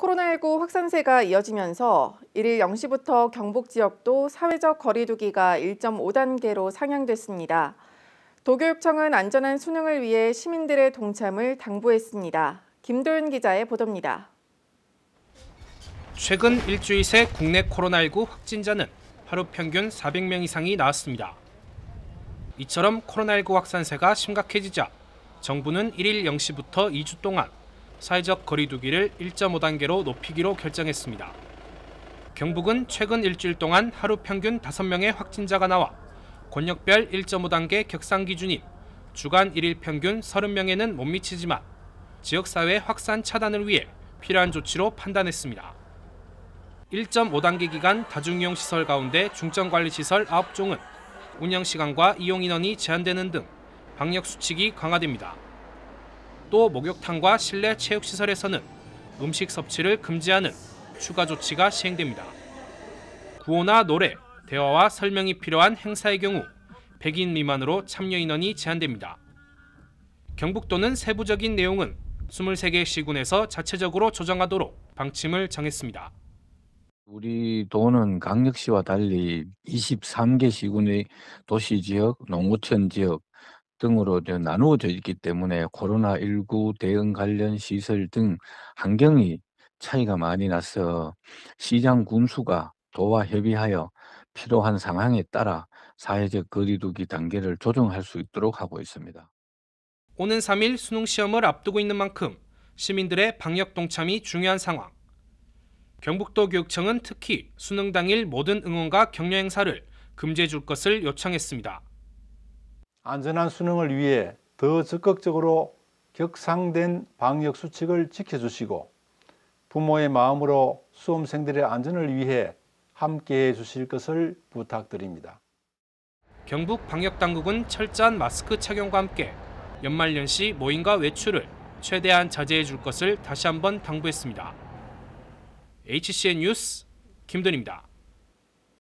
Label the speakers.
Speaker 1: 코로나19 확산세가 이어지면서 1일 0시부터 경북 지역도 사회적 거리두기가 1.5단계로 상향됐습니다. 도교육청은 안전한 수능을 위해 시민들의 동참을 당부했습니다. 김도윤 기자의 보도입니다.
Speaker 2: 최근 일주일 새 국내 코로나19 확진자는 하루 평균 400명 이상이 나왔습니다. 이처럼 코로나19 확산세가 심각해지자 정부는 1일 0시부터 2주 동안 사회적 거리두기를 1.5단계로 높이기로 결정했습니다. 경북은 최근 일주일 동안 하루 평균 5명의 확진자가 나와 권역별 1.5단계 격상 기준인 주간 1일 평균 30명에는 못 미치지만 지역사회 확산 차단을 위해 필요한 조치로 판단했습니다. 1.5단계 기간 다중이용 시설 가운데 중점관리시설 9종은 운영시간과 이용인원이 제한되는 등 방역 수칙이 강화됩니다. 또 목욕탕과 실내 체육시설에서는 음식 섭취를 금지하는 추가 조치가 시행됩니다. 구호나 노래, 대화와 설명이 필요한 행사의 경우 100인 미만으로 참여 인원이 제한됩니다. 경북도는 세부적인 내용은 23개 시군에서 자체적으로 조정하도록 방침을 정했습니다.
Speaker 3: 우리 도는 강력시와 달리 23개 시군의 도시지역, 농어촌 지역, 등으로 나누어져 있기 때문에 코로나19 대응 관련 시설 등 환경이 차이가 많이 나서 시장 군수가 도와 협의하여 필요한 상황에 따라 사회적 거리두기 단계를 조정할 수 있도록 하고 있습니다.
Speaker 2: 오는 3일 수능 시험을 앞두고 있는 만큼 시민들의 방역 동참이 중요한 상황. 경북도 교육청은 특히 수능 당일 모든 응원과 격려 행사를 금지해 줄 것을 요청했습니다.
Speaker 1: 안전한 수능을 위해 더 적극적으로 격상된 방역 수칙을 지켜주시고 부모의 마음으로 수험생들의 안전을 위해 함께해 주실 것을 부탁드립니다.
Speaker 2: 경북 방역당국은 철저한 마스크 착용과 함께 연말연시 모임과 외출을 최대한 자제해 줄 것을 다시 한번 당부했습니다. HCN 뉴스 김돈입니다.